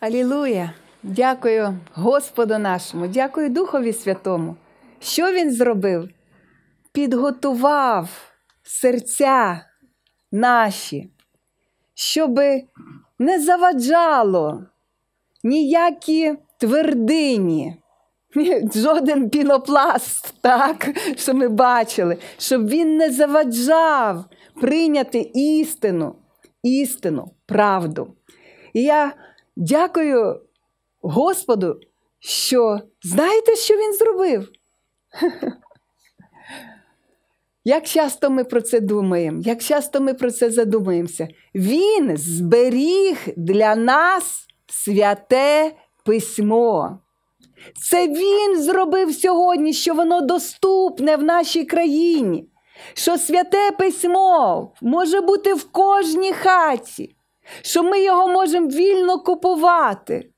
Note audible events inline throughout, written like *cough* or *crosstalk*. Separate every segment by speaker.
Speaker 1: Алілуя! Дякую Господу нашому, дякую Духові Святому. Що Він зробив? Підготував серця наші, щоб не заваджало ніякі твердині, *laughs* жоден пінопласт, так, що ми бачили, щоб він не заваджав прийняти істину, істину, правду. І я Дякую Господу, що знаєте, що Він зробив? *laughs* Як часто ми про це думаємо, як часто ми про це задумаємося, Він зберіг для нас святе письмо. Це Він зробив сьогодні, що воно доступне в нашій країні, що святе письмо може бути в кожній хаті що ми його можемо вільно купувати.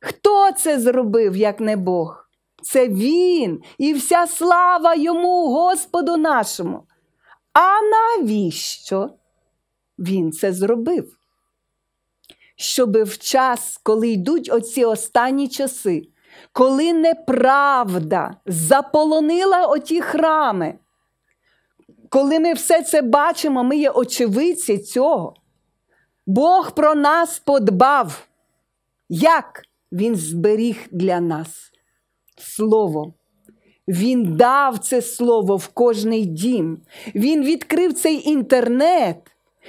Speaker 1: Хто це зробив, як не Бог? Це Він і вся слава йому, Господу нашому. А навіщо він це зробив? Щоби в час, коли йдуть оці останні часи, коли неправда заполонила оті храми, коли ми все це бачимо, ми є очевидці цього. Бог про нас подбав, як Він зберіг для нас слово. Він дав це слово в кожний дім. Він відкрив цей інтернет,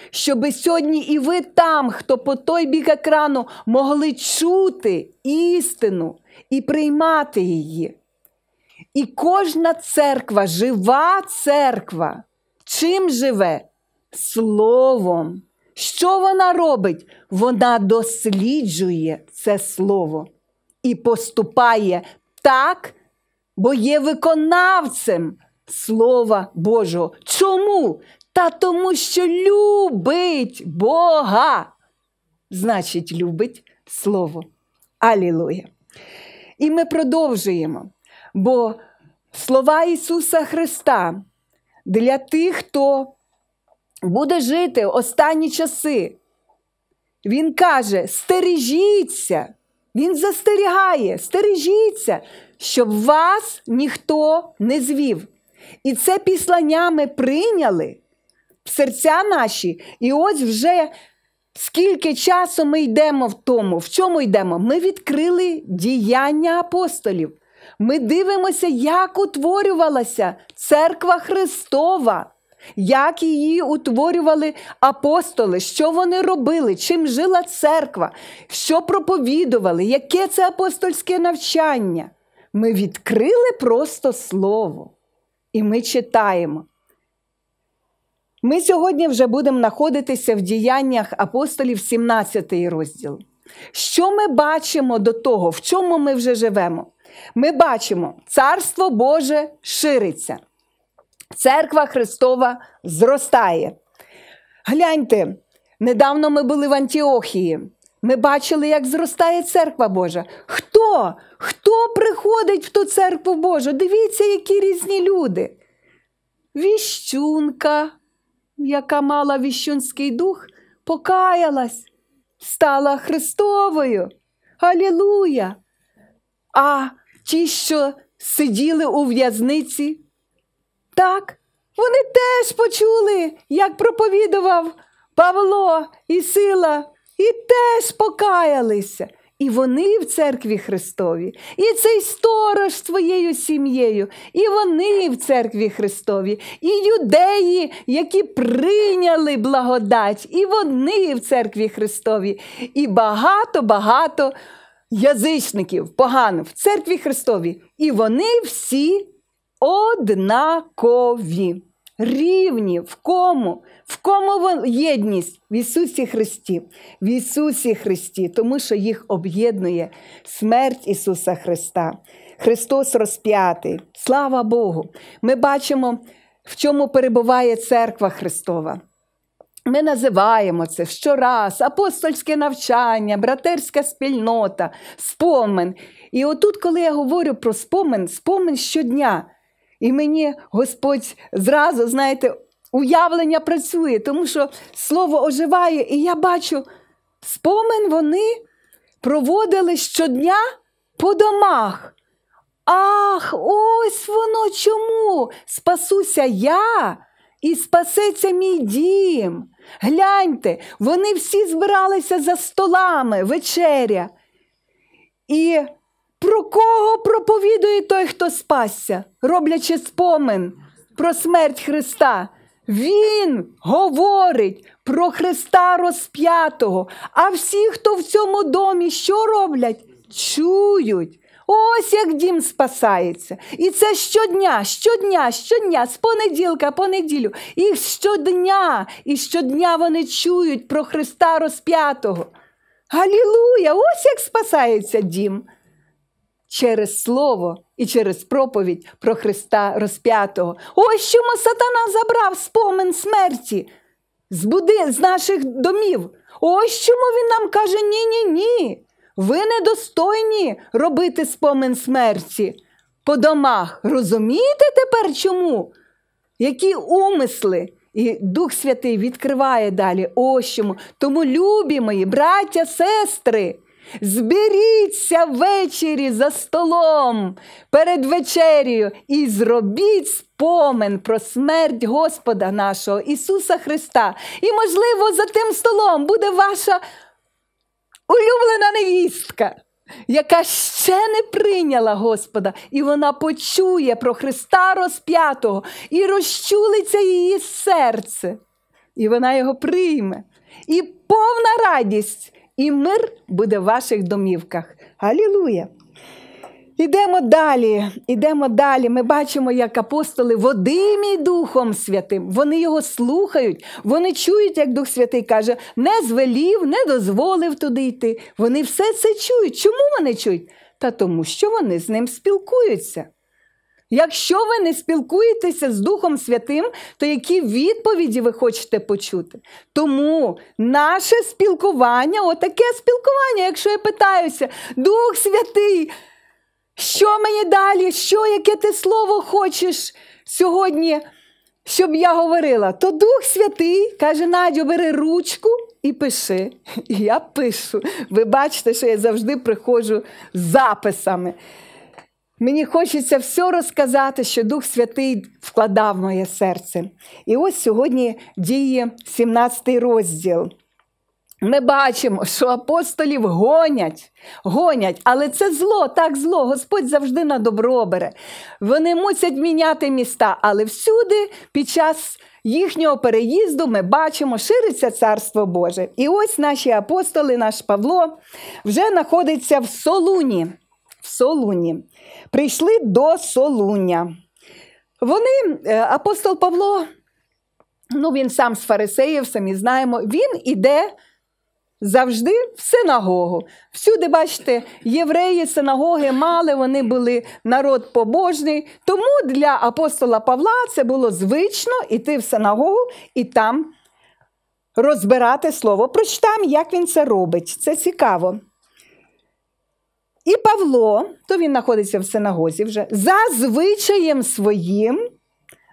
Speaker 1: щоб сьогодні і ви там, хто по той бік екрану, могли чути істину і приймати її. І кожна церква, жива церква, чим живе? Словом. Що вона робить? Вона досліджує це слово і поступає так, бо є виконавцем Слова Божого. Чому? Та тому, що любить Бога. Значить, любить Слово. Алілуя! І ми продовжуємо. Бо слова Ісуса Христа для тих, хто буде жити останні часи. Він каже: стережіться, він застерігає, стережіться, щоб вас ніхто не звів. І це післання ми прийняли в серця наші. І ось вже скільки часу ми йдемо в тому, в чому йдемо? Ми відкрили діяння апостолів. Ми дивимося, як утворювалася церква Христова як її утворювали апостоли, що вони робили, чим жила церква, що проповідували, яке це апостольське навчання. Ми відкрили просто слово. І ми читаємо. Ми сьогодні вже будемо знаходитися в діяннях апостолів, 17 розділ. Що ми бачимо до того, в чому ми вже живемо? Ми бачимо, Царство Боже шириться. Церква Христова зростає. Гляньте, недавно ми були в Антіохії. Ми бачили, як зростає церква Божа. Хто? Хто приходить в ту церкву Божу? Дивіться, які різні люди. Віщунка, яка мала віщунський дух, покаялась, стала Христовою. Алілуя! А ті, що сиділи у в'язниці, так, вони теж почули, як проповідував Павло і сила, і теж покаялися. І вони в церкві Христові, і цей сторож твоєю сім'єю, і вони в церкві Христові, і юдеї, які прийняли благодать, і вони в церкві Христові, і багато-багато язичників погано в церкві Христові. І вони всі однакові, рівні в кому? В кому єдність в Ісусі Христі, в Ісусі Христі, тому що їх об'єднує смерть Ісуса Христа. Христос розп'ятий. Слава Богу! Ми бачимо, в чому перебуває церква Христова. Ми називаємо це щораз апостольське навчання, братерська спільнота, спомин. І отут, коли я говорю про спомин, спомин щодня. І мені Господь зразу, знаєте, уявлення працює, тому що слово оживає, і я бачу, спомин вони проводили щодня по домах. Ах, ось воно чому! Спасуся я і спасеться мій дім. Гляньте, вони всі збиралися за столами вечеря. І про кого проповідує той, хто спасся, роблячи спомин про смерть Христа? Він говорить про Христа розп'ятого. А всі, хто в цьому домі, що роблять? Чують. Ось як дім спасається. І це щодня, щодня, щодня, з понеділка, понеділю. І щодня, і щодня вони чують про Христа розп'ятого. Галілуя! Ось як спасається дім через слово і через проповідь про Христа розп'ятого. Ось чому сатана забрав спомин смерті з буди, з наших домів. Ось чому він нам каже: ні-ні ні. Ви недостойні робити спомин смерті по домах. Розумієте тепер чому? Які умисли? І Дух Святий відкриває далі. Ось чому. Тому любі мої, браття, сестри. Зберіться ввечері за столом перед вечерію і зробіть спомен про смерть Господа нашого Ісуса Христа. І, можливо, за тим столом буде ваша улюблена невістка, яка ще не прийняла Господа, і вона почує про Христа розп'ятого і розчулиться її серце, і вона його прийме. І повна радість і мир буде в ваших домівках. Галілуя! Ідемо далі, ідемо далі. Ми бачимо, як апостоли водимі Духом Святим. Вони його слухають, вони чують, як Дух Святий каже, не звелів, не дозволив туди йти. Вони все це чують. Чому вони чують? Та тому, що вони з ним спілкуються. Якщо ви не спілкуєтеся з Духом Святим, то які відповіді ви хочете почути? Тому наше спілкування, отаке спілкування, якщо я питаюся, Дух Святий, що мені далі, що, яке ти слово хочеш сьогодні, щоб я говорила, то Дух Святий каже, Надю, бери ручку. І пиши, і *laughs* я пишу. Ви бачите, що я завжди приходжу з записами. Мені хочеться все розказати, що Дух Святий вкладав в моє серце. І ось сьогодні діє 17 й розділ. Ми бачимо, що апостолів гонять, гонять, але це зло, так зло. Господь завжди на добро бере. Вони мусять міняти міста, але всюди під час їхнього переїзду ми бачимо, шириться царство Боже. І ось наші апостоли, наш Павло, вже знаходиться в Солуні в Солуні. Прийшли до Солуня. Вони, е, апостол Павло, ну він сам з фарисеїв, самі знаємо, він іде. Завжди в синагогу. Всюди, бачите, євреї, синагоги мали, вони були народ побожний. Тому для апостола Павла це було звично йти в синагогу і там розбирати слово. Прочитаємо, як він це робить. Це цікаво. І Павло, то він знаходиться в синагозі вже, за звичаєм своїм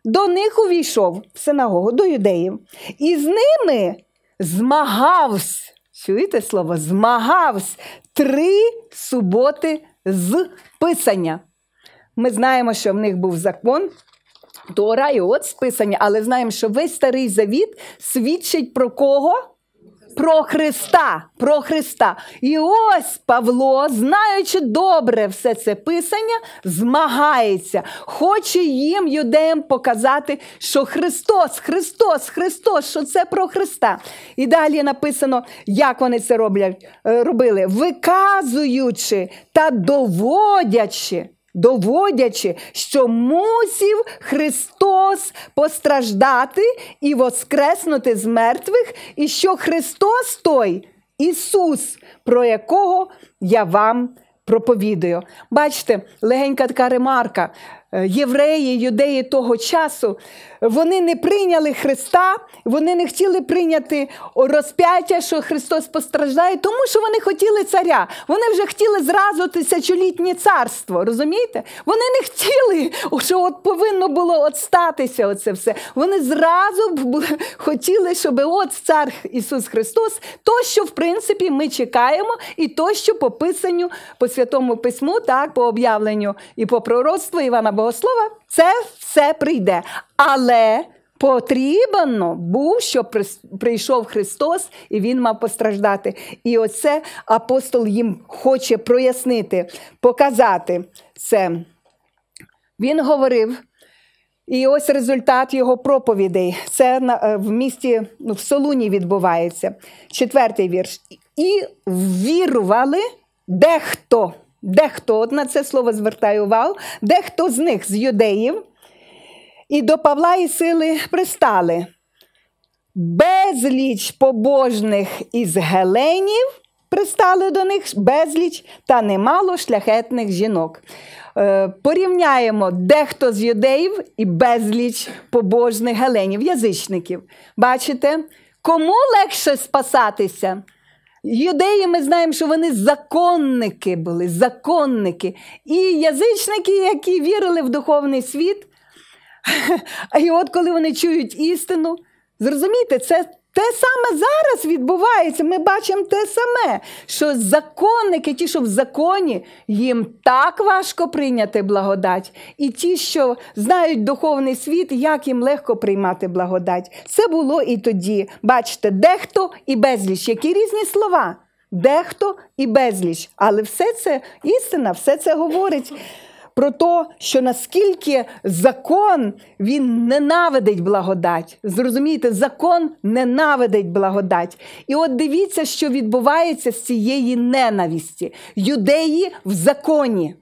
Speaker 1: до них увійшов в синагогу, до юдеїв, і з ними змагався. Чуєте слово? Змагався три суботи з писання. Ми знаємо, що в них був закон, Тора і от з писання, але знаємо, що весь старий завіт свідчить про кого? Про Христа, про Христа. І ось Павло, знаючи добре все це писання, змагається, хоче їм, юдеям, показати, що Христос, Христос, Христос, що це про Христа. І далі написано, як вони це роблять, е, робили, виказуючи та доводячи доводячи, що мусів Христос постраждати і воскреснути з мертвих, і що Христос той Ісус, про якого я вам проповідаю. Бачите, легенька така ремарка. Е, євреї, юдеї того часу вони не прийняли Христа, вони не хотіли прийняти розп'яття, що Христос постраждає, тому що вони хотіли царя. Вони вже хотіли зразу тисячолітнє царство. Розумієте? Вони не хотіли, що от повинно було от статися оце все. Вони зразу хотіли, щоб от цар Ісус Христос, то, що в принципі ми чекаємо, і то, що по писанню, по святому письму, так по об'явленню і по пророцтву Івана Богослова, це все прийде. Але потрібно був, щоб прийшов Христос і Він мав постраждати. І оце апостол їм хоче прояснити, показати це. Він говорив. І ось результат його проповідей. Це е, в місті ну, в Солуні відбувається. Четвертий вірш. І вірували дехто. Дехто, на це слово звертаю увагу, дехто з них, з юдеїв, і до Павла і сили пристали безліч побожних із геленів. Пристали до них безліч та немало шляхетних жінок. Е, порівняємо дехто з юдеїв і безліч побожних геленів, язичників. Бачите, кому легше спасатися? Юдеї, ми знаємо, що вони законники були, законники. І язичники, які вірили в духовний світ, а *laughs* і от коли вони чують істину, зрозумієте, це. Те саме зараз відбувається. Ми бачимо те саме, що законники, ті, що в законі, їм так важко прийняти благодать, і ті, що знають духовний світ, як їм легко приймати благодать. Це було і тоді. Бачите, дехто і безліч, які різні слова, дехто і безліч, але все це істина, все це говорить про те, що наскільки закон він ненавидить благодать. Зрозумієте, закон ненавидить благодать. І от дивіться, що відбувається з цієї ненависті. Юдеї в законі.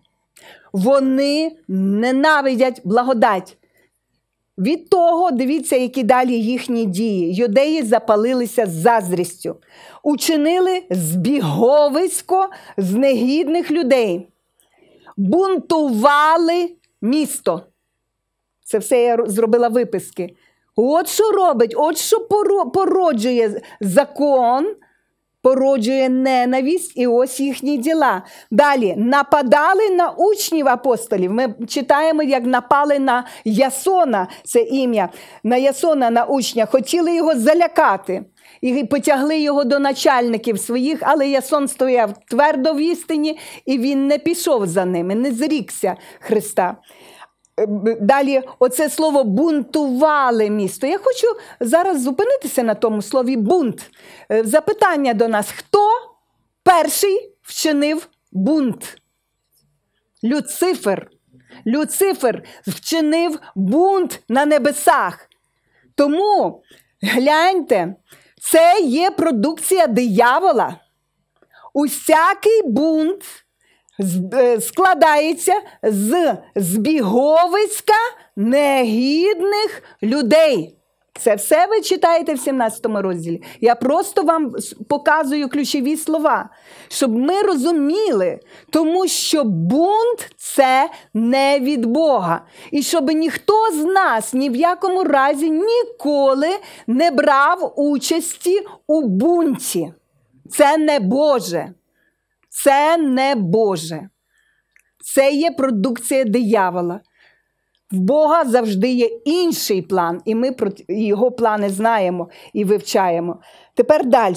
Speaker 1: Вони ненавидять благодать. Від того, дивіться, які далі їхні дії. Юдеї запалилися заздрістю, учинили збіговисько з негідних людей бунтували місто. Це все я зробила виписки. От що робить, от що породжує закон, породжує ненависть і ось їхні діла. Далі нападали на учнів апостолів. Ми читаємо, як напали на Ясона, це ім'я, на Ясона на учня, хотіли його залякати і потягли його до начальників своїх, але Ясон стояв твердо в істині, і він не пішов за ними, не зрікся Христа. Е, далі, оце слово бунтували місто. Я хочу зараз зупинитися на тому слові бунт. Е, запитання до нас: хто перший вчинив бунт? Люцифер. Люцифер вчинив бунт на небесах. Тому гляньте, це є продукція диявола. Усякий бунт е, складається з збіговиська негідних людей. Це все ви читаєте в 17 розділі. Я просто вам показую ключові слова, щоб ми розуміли, тому що бунт це не від Бога. І щоб ніхто з нас ні в якому разі ніколи не брав участі у бунті. Це не Боже. Це не Боже. Це є продукція диявола. В Бога завжди є інший план, і ми про його плани знаємо і вивчаємо. Тепер далі.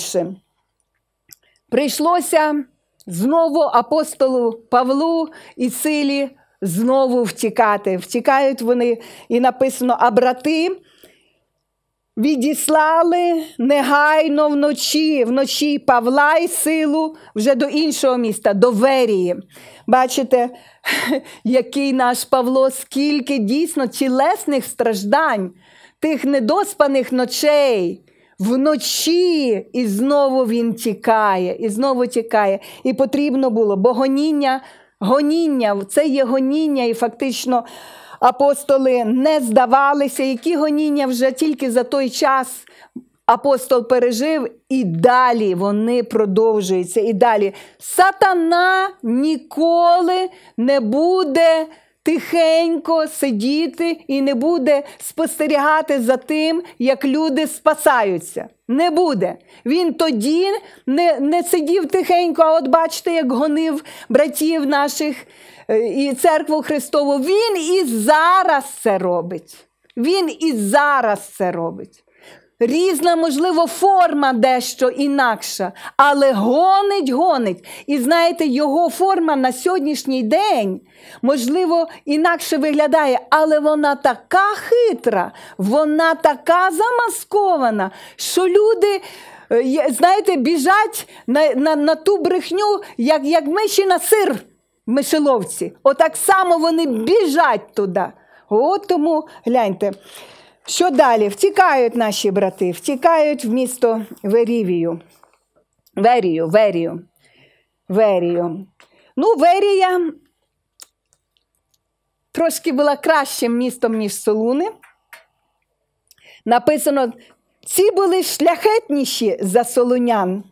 Speaker 1: Прийшлося знову апостолу Павлу і силі знову втікати. Втікають вони, і написано, а брати. Відіслали негайно вночі, вночі Павла і силу вже до іншого міста, до Верії. Бачите, *laughs* який наш Павло, скільки дійсно тілесних страждань, тих недоспаних ночей. Вночі і знову він тікає, і знову тікає. І потрібно було богоніння. Гоніння, це є гоніння, і фактично апостоли не здавалися, які гоніння вже тільки за той час апостол пережив, і далі вони продовжуються. І далі сатана ніколи не буде тихенько сидіти і не буде спостерігати за тим, як люди спасаються. Не буде. Він тоді не не сидів тихенько, а от бачите, як гонив братів наших е, і церкву Христову. Він і зараз це робить. Він і зараз це робить. Різна, можливо, форма дещо інакша, але гонить, гонить. І знаєте, його форма на сьогоднішній день, можливо, інакше виглядає, але вона така хитра, вона така замаскована, що люди. Е, знаєте, біжать на на, на ту брехню, як як миші на сир в мишеловці. Отак само вони біжать туди. От тому гляньте. Що далі? Втікають наші брати, втікають в місто Верівію. Верію, Верію. Верію. Ну, Верія трошки була кращим містом, ніж Солуни. Написано: ці були шляхетніші за солонян,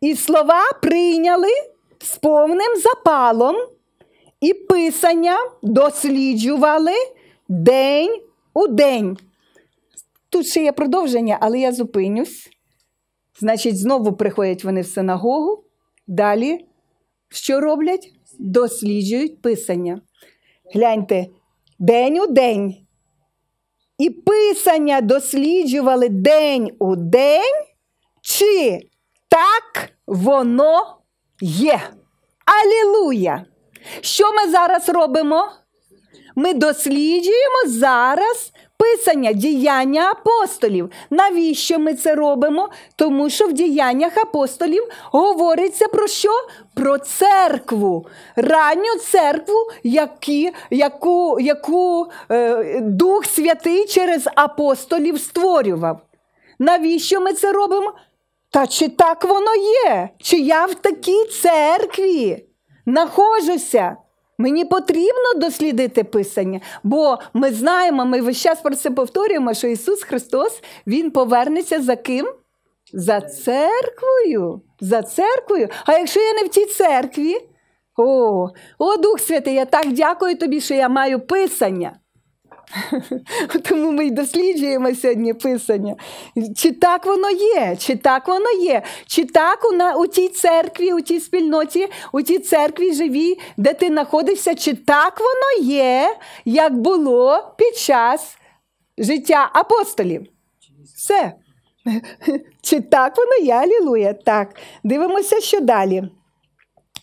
Speaker 1: І слова прийняли з повним запалом, і писання досліджували день у день. Тут ще є продовження, але я зупинюсь. Значить, знову приходять вони в синагогу. Далі що роблять? Досліджують писання. Гляньте, день у день. І писання досліджували день у день, чи так воно є. Алілуя! Що ми зараз робимо? Ми досліджуємо зараз Писання діяння апостолів. Навіщо ми це робимо? Тому що в діяннях апостолів говориться про що? Про церкву, ранню церкву, які, яку яку е, Дух Святий через апостолів створював. Навіщо ми це робимо? Та чи так воно є? Чи я в такій церкві нахожуся? Мені потрібно дослідити Писання, бо ми знаємо, ми весь час про це повторюємо, що Ісус Христос Він повернеться за ким? За церквою. За церквою. А якщо я не в цій церкві, о, о Дух Святий, я так дякую тобі, що я маю Писання. *laughs* Тому ми й досліджуємо сьогодні писання. Чи так воно є? Чи так воно є? Чи так у, на, у тій церкві, у тій спільноті, у тій церкві живі, де ти знаходишся, чи так воно є, як було під час життя апостолів? Все. *laughs* Чи так воно є? Алілуя. Так. Дивимося, що далі.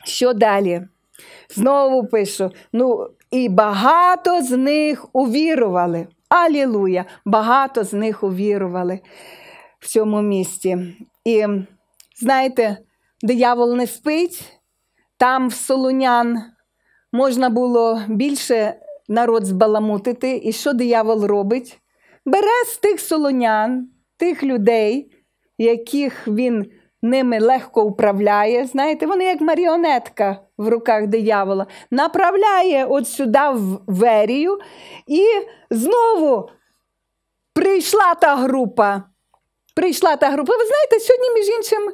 Speaker 1: Що далі? Знову пишу. Ну, і багато з них увірували. Алілуя! Багато з них увірували в цьому місті. І знаєте, диявол не спить, там в солонян можна було більше народ збаламутити. І що диявол робить? Бере з тих солонян, тих людей, яких він ними легко управляє. Знаєте, вони як маріонетка в руках диявола, направляє от сюди в верію, і знову прийшла та група. Прийшла та група. Ви знаєте, сьогодні, між іншим.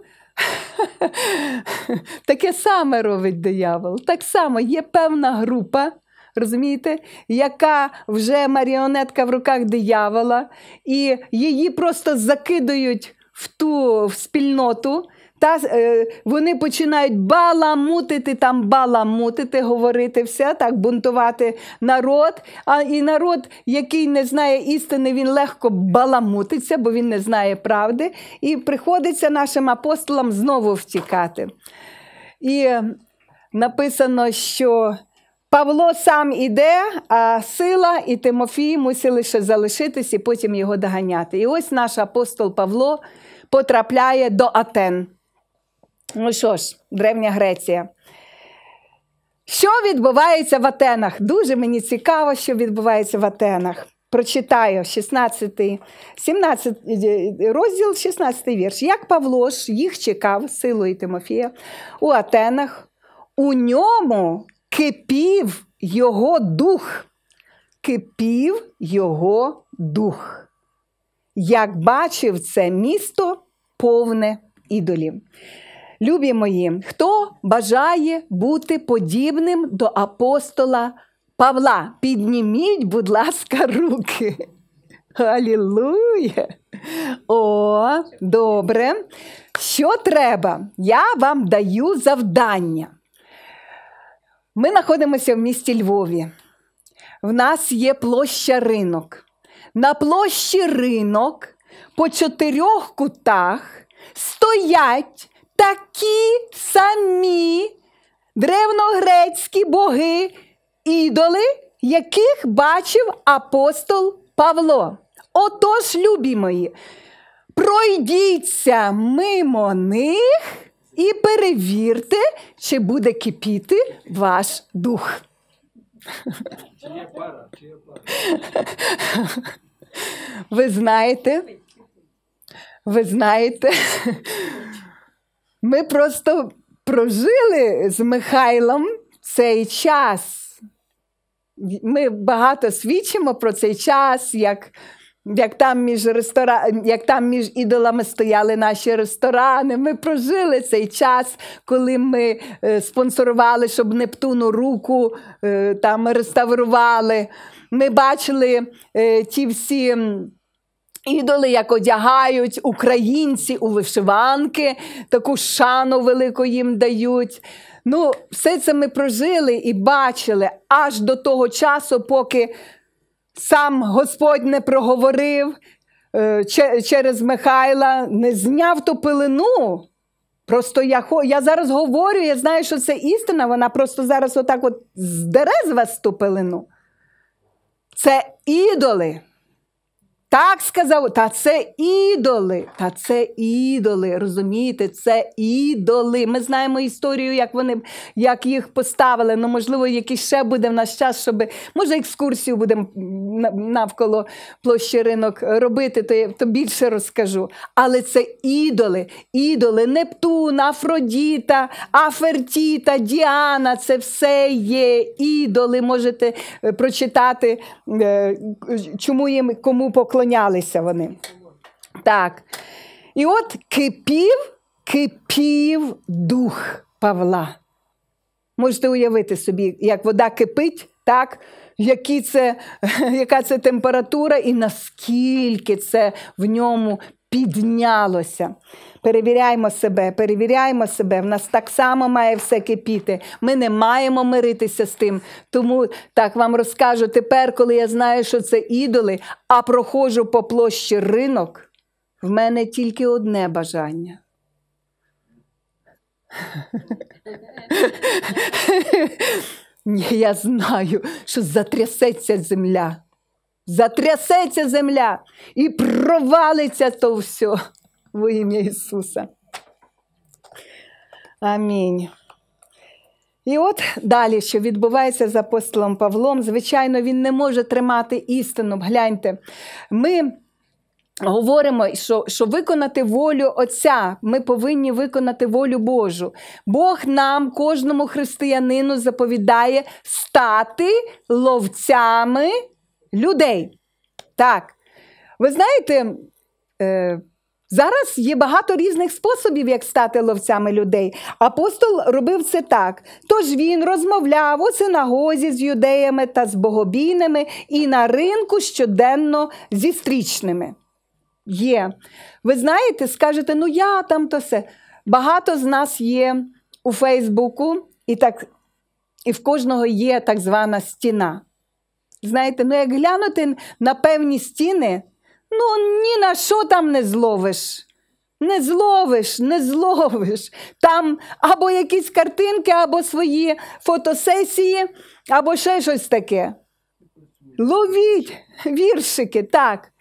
Speaker 1: *laughs* Таке саме робить диявол. Так само є певна група, розумієте, яка вже маріонетка в руках диявола, і її просто закидають в ту в спільноту, та е, вони починають баламутити там, баламутити, говорити все, так бунтувати народ. А і народ, який не знає істини, він легко баламутиться, бо він не знає правди. І приходиться нашим апостолам знову втікати. І написано, що. Павло сам іде, а сила і Тимофій мусили ще залишитись і потім його доганяти. І ось наш апостол Павло потрапляє до Атен. Ну що ж, Древня Греція. Що відбувається в Атенах? Дуже мені цікаво, що відбувається в Атенах. Прочитаю 16, 17, розділ, 16 вірш. Як Павлош їх чекав, силою Тимофія, у Атенах, у ньому кипів його дух, кипів його дух. Як бачив це місто, повне ідолів. Любі мої, хто бажає бути подібним до апостола Павла? Підніміть, будь ласка, руки. Алілуя! О, добре. Що треба? Я вам даю завдання. Ми знаходимося в місті Львові. В нас є площа ринок. На площі ринок по чотирьох кутах стоять такі самі древногрецькі боги, ідоли, яких бачив апостол Павло. Отож, любі мої, пройдіться мимо них і перевірте, чи буде кипіти ваш дух. Ви знаєте, ви знаєте, ми просто прожили з Михайлом цей час. Ми багато свідчимо про цей час, як як, там між рестора... як там між ідолами стояли наші ресторани. Ми прожили цей час, коли ми е, спонсорували, щоб Нептуну руку е, там реставрували. Ми бачили е, ті всі. Ідоли, як одягають українці у вишиванки, таку шану велику їм дають. Ну, все це ми прожили і бачили аж до того часу, поки сам Господь не проговорив е, через Михайла, не зняв ту пилину. Просто я я зараз говорю, я знаю, що це істина. Вона просто зараз отак от здере з вас ту пилину. Це ідоли. Так сказав, та це ідоли, та це ідоли. Розумієте, це ідоли. Ми знаємо історію, як вони як їх поставили. Ну, можливо, якийсь ще буде в наш час, щоб може екскурсію будемо навколо площі ринок робити, то я то більше розкажу. Але це ідоли, ідоли, Нептун, Афродіта, Афертіта, Діана це все є. Ідоли можете е, прочитати, е, чому їм кому покликати поклонялися вони. Так. І от кипів, кипів дух Павла. Можете уявити собі, як вода кипить, так? Які це, *laughs* яка це температура і наскільки це в ньому піднялося. Перевіряємо себе, перевіряємо себе. В нас так само має все кипіти. Ми не маємо миритися з тим. Тому так вам розкажу тепер, коли я знаю, що це ідоли, а проходжу по площі ринок. В мене тільки одне бажання. *laughs* Я знаю, що затрясеться земля затрясеться земля і провалиться то все во ім'я Ісуса. Амінь. І от далі, що відбувається з апостолом Павлом, звичайно, він не може тримати істину. Гляньте, ми говоримо, що що виконати волю Отця, ми повинні виконати волю Божу. Бог нам, кожному християнину, заповідає стати ловцями людей. Так. Ви знаєте, е, зараз є багато різних способів, як стати ловцями людей. Апостол робив це так. Тож він розмовляв у синагозі з юдеями та з богобійними і на ринку щоденно зі стрічними. Є. Ви знаєте, скажете, ну я там то все. Багато з нас є у Фейсбуку, і так, і в кожного є так звана стіна знаєте, ну як глянути на певні стіни, ну ні на що там не зловиш. Не зловиш, не зловиш. Там або якісь картинки, або свої фотосесії, або ще щось таке. Ловіть віршики, так.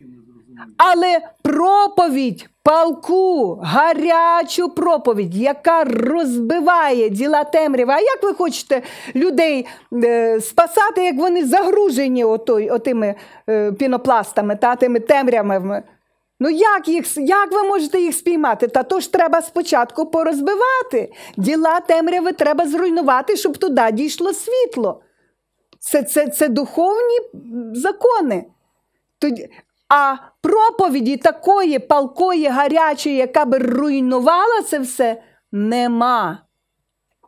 Speaker 1: Але проповідь, палку, гарячу проповідь, яка розбиває діла темряви. А як ви хочете людей е, спасати, як вони загружені отой, отими е, пінопластами та тими темрявами? Ну, як їх, як ви можете їх спіймати? Та то ж треба спочатку порозбивати. Діла темряви треба зруйнувати, щоб туди дійшло світло. Це це, це духовні закони. А проповіді такої палкої, гарячої, яка би руйнувала це все, нема.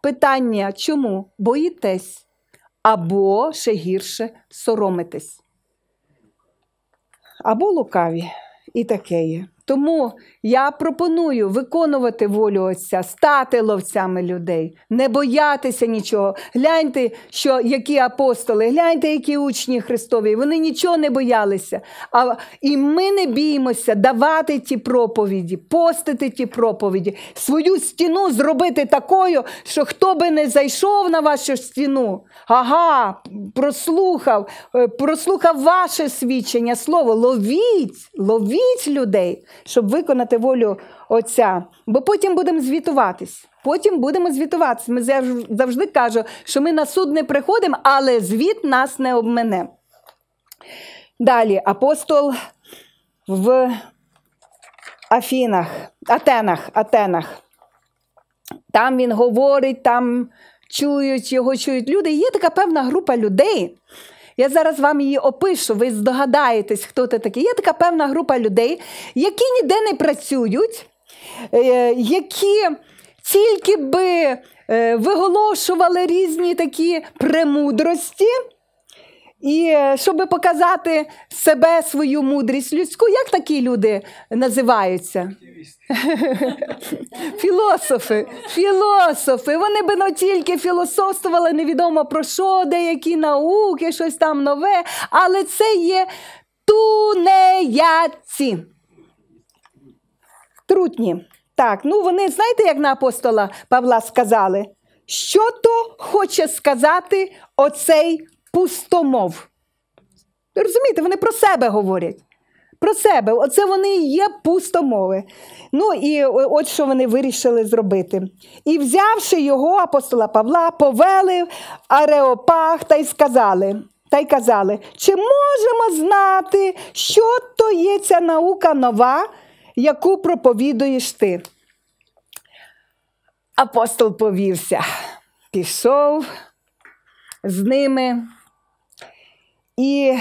Speaker 1: Питання чому? Боїтесь? Або ще гірше соромитесь. Або лукаві. І таке є. Тому я пропоную виконувати волю Отця, стати ловцями людей, не боятися нічого. Гляньте, що які апостоли, гляньте, які учні Христові. Вони нічого не боялися. А, І ми не біємося давати ті проповіді, постити ті проповіді, свою стіну зробити такою, що хто би не зайшов на вашу стіну, ага, прослухав, е, прослухав ваше свідчення, слово. Ловіть, ловіть людей щоб виконати волю Отця. Бо потім будемо звітуватись. Потім будемо звітуватися. Ми завжди кажу, що ми на суд не приходимо, але звіт нас не обмене. Далі апостол в Афінах, Атенах, Атенах. Там він говорить, там чують його, чують люди. Є така певна група людей. Я зараз вам її опишу, ви здогадаєтесь, хто це такий. Є така певна група людей, які ніде не працюють, е, які тільки би е, виголошували різні такі премудрості. І е, щоб показати себе, свою мудрість людську, як такі люди називаються? Філософи, філософи. Вони би не тільки філософствували, невідомо про що, деякі науки, щось там нове, але це є тунеяці. Трутні. Так, ну вони знаєте, як на апостола Павла сказали, що то хоче сказати оцей пустомов. Розумієте, вони про себе говорять. Про себе, оце вони і є пустомови. Ну і е, от що вони вирішили зробити. І взявши його, апостола Павла, повели в Ареопах та й сказали. Та й казали, чи можемо знати, що то є ця наука нова, яку проповідуєш ти? Апостол повівся, пішов з ними і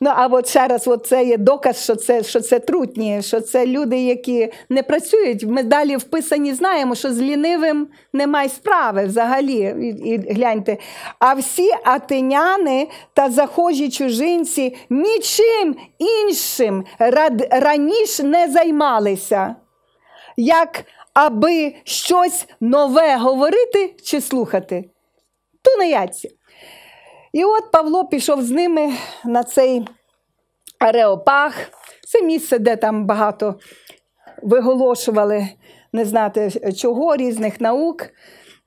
Speaker 1: Ну, а от ще раз, це є доказ, що це що це трутні, що це люди, які не працюють. Ми далі вписані, знаємо, що з лінивим немає справи взагалі. І, і гляньте. А всі атиняни та захожі чужинці нічим іншим рад, раніше не займалися, як аби щось нове говорити чи слухати. Тунеяці. І от Павло пішов з ними на цей Ареопаг. Це місце, де там багато виголошували, не знати чого, різних наук.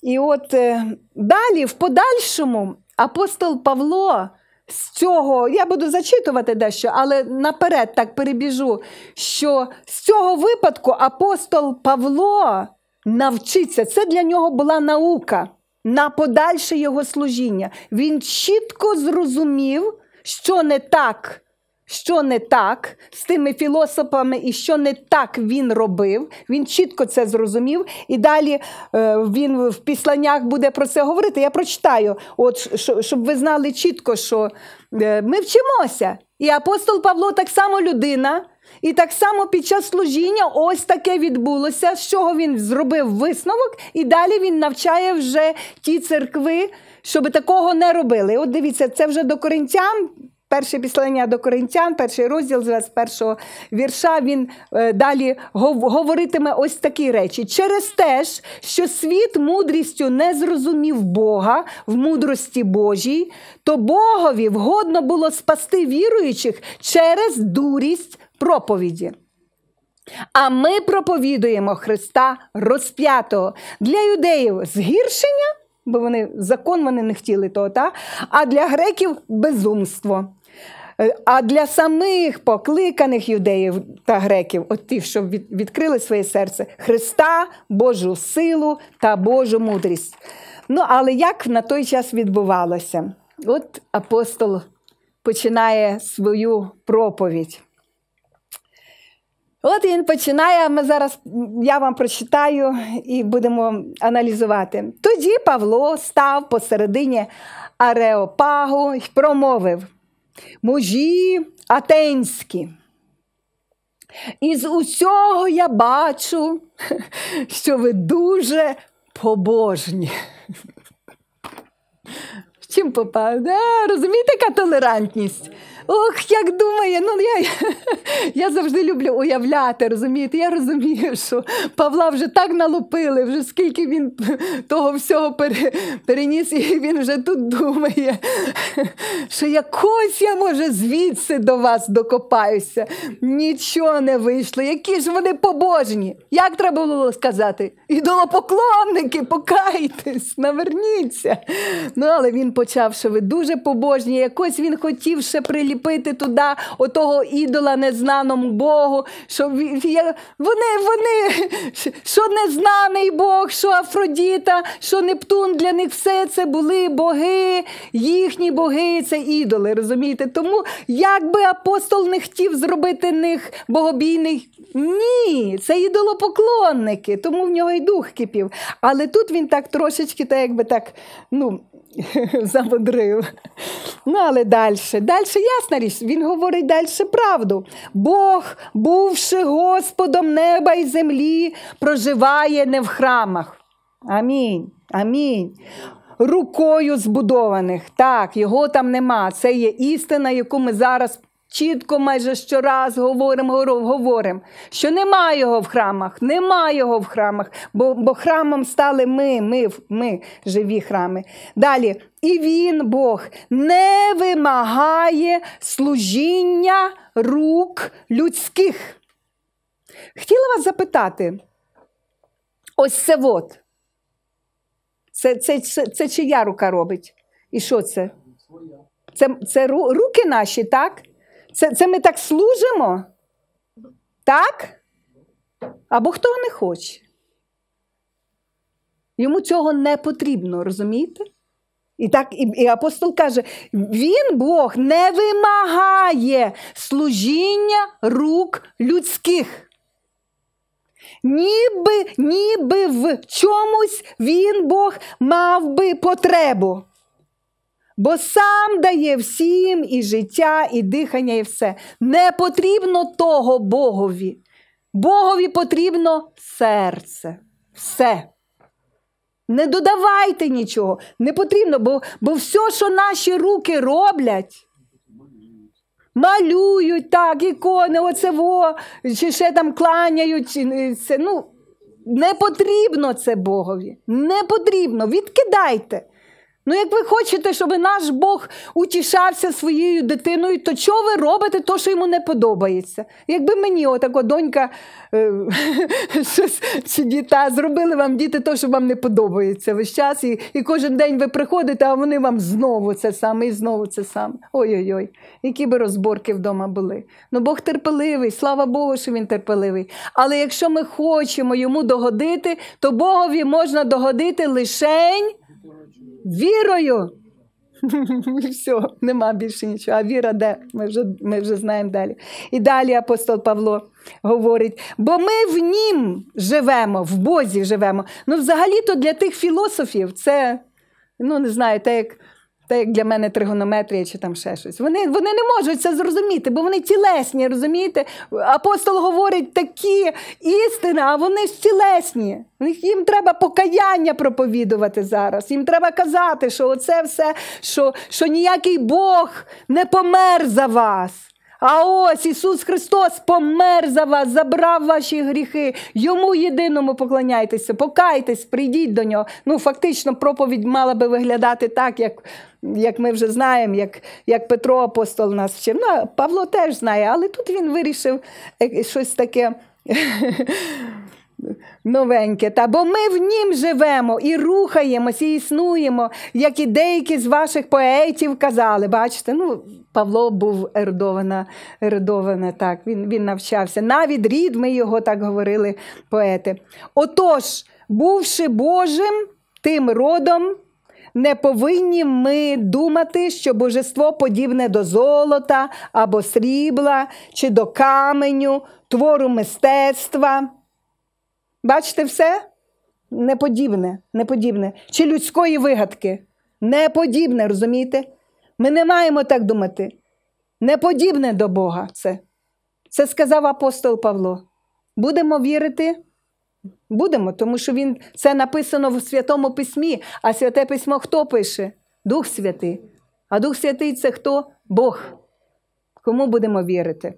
Speaker 1: І от е, далі, в подальшому, апостол Павло. З цього, я буду зачитувати дещо, але наперед так перебіжу, що з цього випадку апостол Павло навчиться. Це для нього була наука на подальше його служіння. Він чітко зрозумів, що не так. Що не так з тими філософами, і що не так він робив, він чітко це зрозумів. І далі е, він в післаннях буде про це говорити. Я прочитаю, от щоб ви знали чітко, що е, ми вчимося. І апостол Павло так само людина, і так само під час служіння ось таке відбулося, з чого він зробив висновок, і далі він навчає вже ті церкви, щоб такого не робили. От дивіться, це вже до коринтян перше післання до коринтян, перший розділ з першого вірша, він е, далі говоритиме ось такі речі: через те, що світ мудрістю не зрозумів Бога в мудрості Божій, то Богові вгодно було спасти віруючих через дурість проповіді. А ми проповідуємо Христа розп'ятого для юдеїв згіршення, бо вони закон вони не хотіли того, та? а для греків безумство. Е, а для самих покликаних юдеїв та греків, от тих, що відкрили своє серце, Христа, Божу силу та Божу мудрість. Ну, але як на той час відбувалося? От апостол починає свою проповідь. От він починає, ми зараз я вам прочитаю і будемо аналізувати. Тоді Павло став посередині Ареопагу і промовив. Мужі атенські. Із усього я бачу, *laughs* що ви дуже побожні. Чим попав? Да, Розумієте, яка толерантність? ох, як думає, ну я *laughs* я завжди люблю уявляти, розумієте? Я розумію, що Павла вже так налупили, вже скільки він *laughs* того всього переніс, і він вже тут думає, *laughs* що якось я, може, звідси до вас докопаюся. Нічого не вийшло. Які ж вони побожні? Як треба було сказати? Ідолопоклонники, покайтесь, наверніться. Ну, але він почав, що ви дуже побожні. Якось він хотів ще приліпити ліпити туди отого ідола незнаному Богу. Що Вони, вони, що незнаний Бог, що Афродіта, що Нептун для них все це були боги, їхні боги це ідоли. розумієте? Тому як би апостол не хотів зробити них богобійних, ні, це ідолопоклонники, тому в нього й дух кипів. Але тут він так трошечки, так якби так, ну. *laughs* Заводрив. Ну, але далі. Далі ясна річ, він говорить далі правду. Бог, бувши Господом неба і землі, проживає не в храмах. Амінь. Амінь. Рукою збудованих. Так, його там нема. Це є істина, яку ми зараз чітко майже щораз говоримо, говоримо, що нема його в храмах, нема його в храмах, бо бо храмом стали ми, ми, ми живі храми. Далі, і він, Бог, не вимагає служіння рук людських. Хотіла вас запитати, ось це вот. Це це, це, це чия рука робить? І що це? Це це руки наші, так? Це це ми так служимо? Так? Або хто не хоче. Йому цього не потрібно, розумієте? І так і, і апостол каже: він, Бог, не вимагає служіння рук людських. Ніби, ніби в чомусь він Бог мав би потребу бо сам дає всім і життя, і дихання, і все. Не потрібно того Богові. Богові потрібно серце. Все. Не додавайте нічого. Не потрібно, бо, бо все, що наші руки роблять. Малюють так, ікони, оце во, чи ще там кланяють. це, ну, Не потрібно це Богові. Не потрібно. Відкидайте. Ну, як ви хочете, щоб наш Бог утішався своєю дитиною, то чого ви робите, то, що йому не подобається? Якби мені, отако донька е, *laughs* чи діта, зробили вам діти, то, що вам не подобається весь час, і і кожен день ви приходите, а вони вам знову це саме і знову це саме. Ой-ой-ой, які би розборки вдома були. Ну Бог терпеливий, слава Богу, що він терпеливий. Але якщо ми хочемо йому догодити, то Богові можна догодити лишень вірою. І *laughs* все, нема більше нічого. А віра де? Ми вже ми вже знаємо далі. І далі апостол Павло говорить: бо ми в нім живемо, в Бозі живемо. Ну, взагалі-то для тих філософів це, ну не знаю, так як це як для мене тригонометрія чи там ще щось. Вони вони не можуть це зрозуміти, бо вони тілесні, розумієте? Апостол говорить такі істини, а вони ж тілесні. Їм треба покаяння проповідувати зараз. Їм треба казати, що оце все, що, що ніякий Бог не помер за вас. А ось Ісус Христос помер за вас, забрав ваші гріхи. Йому єдиному поклоняйтеся, покайтесь, прийдіть до нього. Ну, фактично, проповідь мала би виглядати так, як як ми вже знаємо, як як Петро апостол нас вчив. Ну, Павло теж знає, але тут він вирішив е, щось таке новеньке, та бо ми в нім живемо і рухаємось, і існуємо, як і деякі з ваших поетів казали. Бачите, ну Павло був ерудована, ерудована так, він, він навчався. Навіть рідми його так говорили поети. Отож, бувши Божим, тим родом. Не повинні ми думати, що божество подібне до золота або срібла, чи до каменю, твору мистецтва. Бачите все? Неподібне, неподібне. Чи людської вигадки? Неподібне, розумієте? Ми не маємо так думати. Неподібне до Бога це. Це сказав апостол Павло. Будемо вірити? Будемо, тому що він, це написано в Святому Письмі, а Святе Письмо хто пише? Дух Святий. А Дух Святий це хто? Бог. Кому будемо вірити?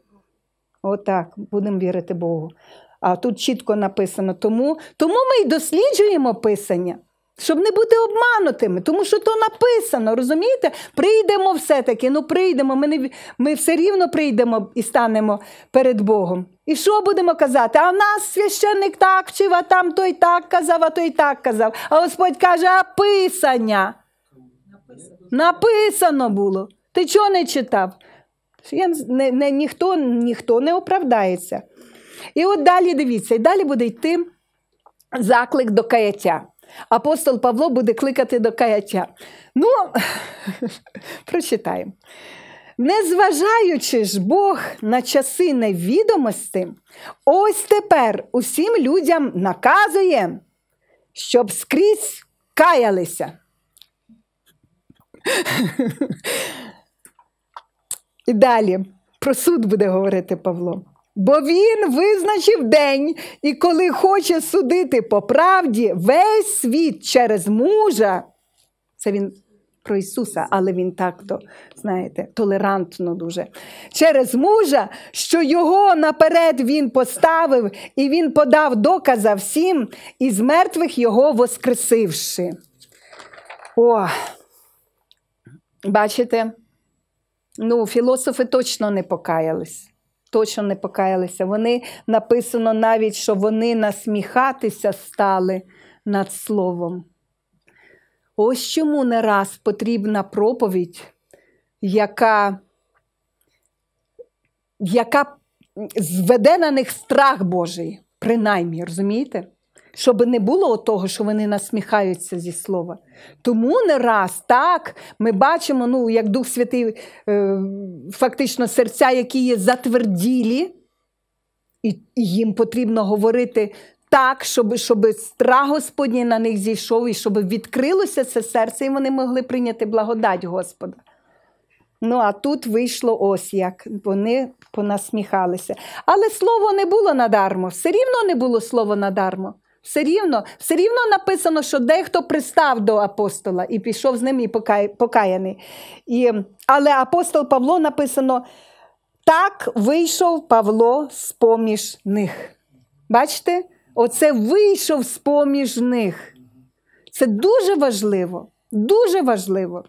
Speaker 1: Отак, будемо вірити Богу. А тут чітко написано тому. Тому ми й досліджуємо писання. Щоб не бути обманутими, тому що то написано, розумієте? Прийдемо все-таки, ну прийдемо, ми не, ми все рівно прийдемо і станемо перед Богом. І що будемо казати? А в нас священник так вчив, а там той так казав, а той так казав. А Господь каже, а писання. Написано, було. Ти чого не читав? Я, не, не, ніхто, Ніхто не оправдається. І от далі дивіться, і далі буде йти заклик до каяття. Апостол Павло буде кликати до каяття. Ну, *laughs* прочитаємо. Незважаючи ж Бог на часи невідомості, ось тепер усім людям наказує, щоб скрізь каялися. *laughs* І далі про суд буде говорити Павло. Бо він визначив день, і коли хоче судити по правді весь світ через мужа. Це він про Ісуса, але він так то, знаєте, толерантно дуже. Через мужа, що його наперед він поставив, і він подав доказа всім, із мертвих його воскресивши. О, бачите? Ну, філософи точно не покаялись точно не покаялися. Вони написано навіть, що вони насміхатися стали над словом. Ось чому не раз потрібна проповідь, яка яка зведе на них страх Божий, принаймні, розумієте? щоб не було того, що вони насміхаються зі слова. Тому не раз так ми бачимо, ну, як Дух Святий, е, фактично серця, які є затверділі, і їм потрібно говорити. Так, щоб щоб страх Господній на них зійшов, і щоб відкрилося це серце, і вони могли прийняти благодать Господа. Ну, а тут вийшло ось як вони понасміхалися. Але слово не було надармо, все рівно не було слово надармо. Все рівно все рівно написано, що дехто пристав до апостола і пішов з ним і покаяний. І, Але апостол Павло написано: так вийшов Павло з поміж них. Бачите? Оце вийшов з поміж них. Це дуже важливо, дуже важливо.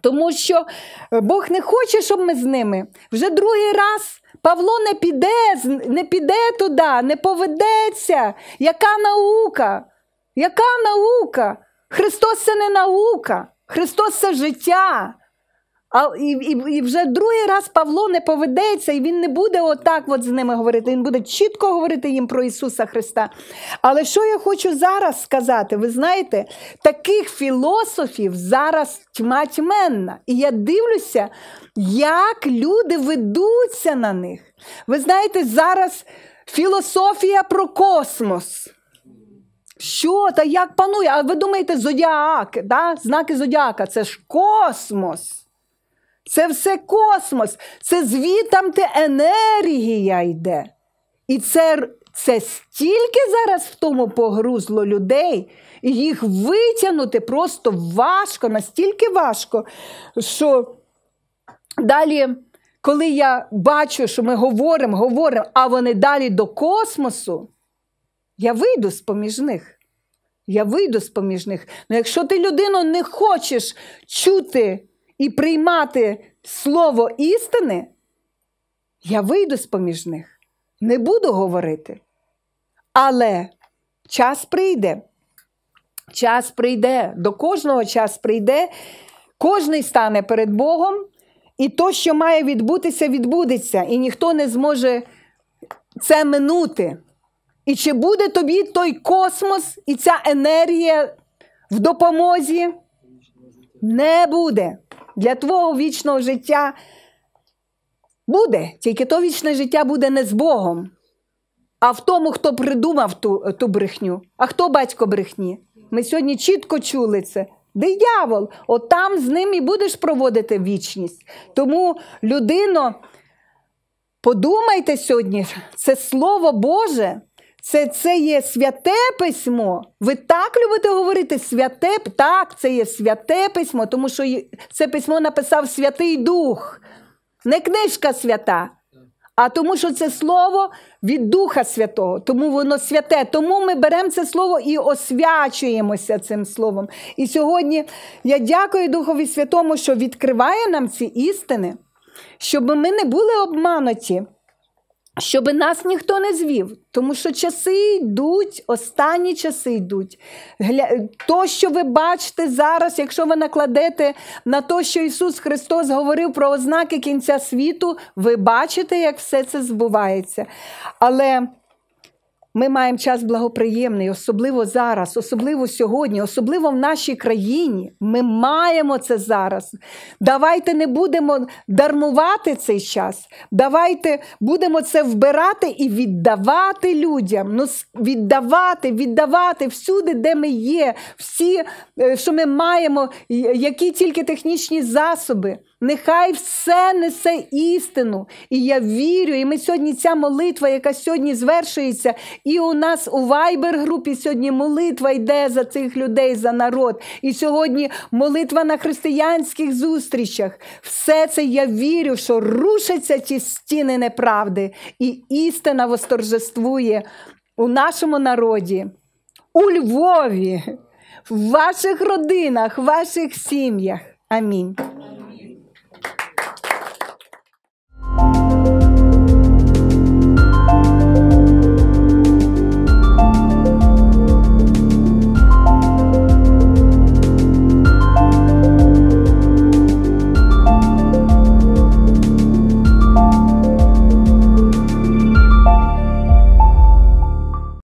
Speaker 1: Тому що е, Бог не хоче, щоб ми з ними вже другий раз. Павло не піде не піде туди, не поведеться. Яка наука? Яка наука? Христос це не наука, Христос це життя. А і, і, і вже другий раз Павло не поведеться, і він не буде отак от з ними говорити. Він буде чітко говорити їм про Ісуса Христа. Але що я хочу зараз сказати? Ви знаєте, таких філософів зараз тьма тьменна. І я дивлюся як люди ведуться на них. Ви знаєте, зараз філософія про космос. Що та як панує? А ви думаєте, зодіак, да? знаки зодіака це ж космос. Це все космос, це звітам те енергія йде. І це це стільки зараз в тому погрузло людей, і їх витягнути просто важко, настільки важко, що Далі, коли я бачу, що ми говоримо, говоримо, а вони далі до космосу, я вийду з поміж них. Я вийду з поміж них. Ну якщо ти людину не хочеш чути і приймати слово істини, я вийду з поміж них. Не буду говорити. Але час прийде. Час прийде, до кожного час прийде, кожний стане перед Богом. І то, що має відбутися, відбудеться, і ніхто не зможе це минути. І чи буде тобі той космос і ця енергія в допомозі? Не буде. Для твого вічного життя буде. Тільки то вічне життя буде не з Богом, а в тому, хто придумав ту, ту брехню. А хто батько брехні? Ми сьогодні чітко чули це. Диявол, отам з ним і будеш проводити вічність. Тому, людино, подумайте сьогодні, це Слово Боже, це це є святе письмо. Ви так любите говорити святе, так, це є святе письмо, тому що це письмо написав Святий Дух, не книжка свята а тому, що це слово від Духа Святого, тому воно святе. Тому ми беремо це слово і освячуємося цим словом. І сьогодні я дякую Духові Святому, що відкриває нам ці істини, щоб ми не були обмануті. Щоби нас ніхто не звів, тому що часи йдуть, останні часи йдуть. То, що ви бачите зараз, якщо ви накладете на те, що Ісус Христос говорив про ознаки кінця світу, ви бачите, як все це збувається. Але ми маємо час благоприємний, особливо зараз, особливо сьогодні, особливо в нашій країні. Ми маємо це зараз. Давайте не будемо дармувати цей час. Давайте будемо це вбирати і віддавати людям. Ну, Віддавати, віддавати всюди, де ми є, всі, е, що ми маємо, які тільки технічні засоби. Нехай все несе істину. І я вірю. І ми сьогодні ця молитва, яка сьогодні звершується, і у нас у Вайбер-групі сьогодні молитва йде за цих людей, за народ. І сьогодні молитва на християнських зустрічах. Все це я вірю, що рушаться ті стіни неправди, і істина восторжествує у нашому народі, у Львові, в ваших родинах, в ваших сім'ях. Амінь.